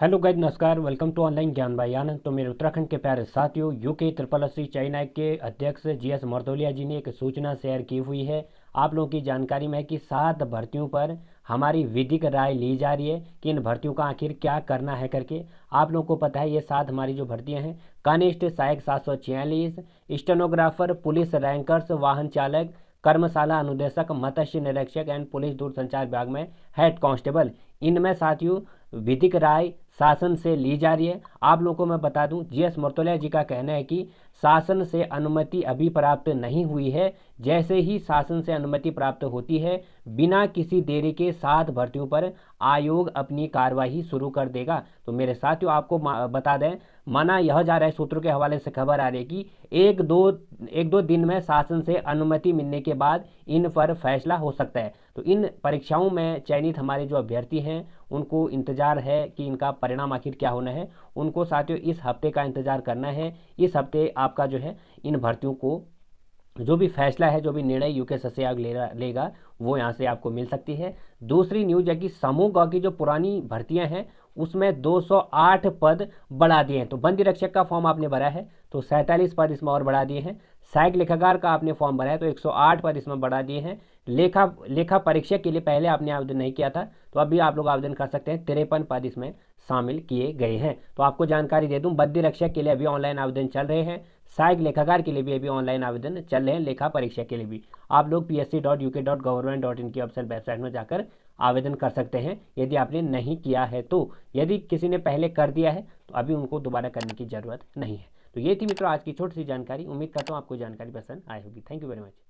hello guys नमस्कार welcome to online Gyan भाई आनंद तो मेरे उत्तराखंड के प्यारे साथियों यूके त्रिपल श्री चाइना के अध्यक्ष जीएस मर्दोलिया जी ने एक सूचना शेयर की हुई है आप लोगों की जानकारी में कि सात भर्तियों पर हमारी विधिक राय ली जा रही है कि इन भर्तियों का आखिर क्या करना है करके आप लोगों को पता है ये सात हमारी जो भर्तियां हैं कनिष्ठ सहायक सात सौ छियालीस स्टेनोग्राफर पुलिस रैंकर्स वाहन चालक कर्मशाला अनुदेशक मत्स्य निरीक्षक एंड पुलिस दूरसंचार विभाग में हेड कांस्टेबल इनमें साथियों विधिक राय शासन से ली जा रही है आप लोगों को मैं बता दूं जीएस मर्तोलिया जी का कहना है कि शासन से अनुमति अभी प्राप्त नहीं हुई है जैसे ही शासन से अनुमति प्राप्त होती है बिना किसी देरी के सात भर्तियों पर आयोग अपनी कार्यवाही शुरू कर देगा तो मेरे साथियों आपको बता दें माना यह जा रहा है सूत्रों के हवाले से खबर आ रही है कि एक दो एक दो दिन में शासन से अनुमति मिलने के बाद इन पर फैसला हो सकता है तो इन परीक्षाओं में चयनित हमारे जो अभ्यर्थी हैं उनको इंतजार है कि इनका परिणाम आखिर क्या होना है उनको साथियों इस हफ्ते का इंतजार करना है इस हफ्ते आपका जो है इन भर्तियों को जो भी फैसला है जो भी निर्णय यूके सस्य आयोग ले लेगा वो यहाँ से आपको मिल सकती है दूसरी न्यूज है कि समूह की जो पुरानी भर्तियाँ हैं उसमें 208 पद बढ़ा दिए हैं तो बंदी रक्षक का फॉर्म आपने भरा है तो सैंतालीस पद इसमें और बढ़ा दिए हैं सहायक लेखाकार का आपने फॉर्म भरा है तो 108 पद इसमें बढ़ा दिए हैं लेखा लेखा परीक्षक के लिए पहले आपने आवेदन नहीं किया था तो अभी आप लोग आवेदन कर सकते हैं तिरपन पद इसमें शामिल किए गए हैं तो आपको जानकारी दे दूं बंदी रक्षक के लिए अभी ऑनलाइन आवेदन चल रहे हैं सहायक लेखाकार के लिए भी अभी ऑनलाइन आवेदन चल रहे हैं लेखा परीक्षा के लिए भी आप लोग P S C dot dot government dot in की वेबसाइट में जाकर आवेदन कर सकते हैं यदि आपने नहीं किया है तो यदि किसी ने पहले कर दिया है तो अभी उनको दोबारा करने की ज़रूरत नहीं है तो ये थी मित्रों आज की छोटी सी जानकारी उम्मीद करता हूँ आपको जानकारी पसंद आए होगी थैंक यू वेरी मच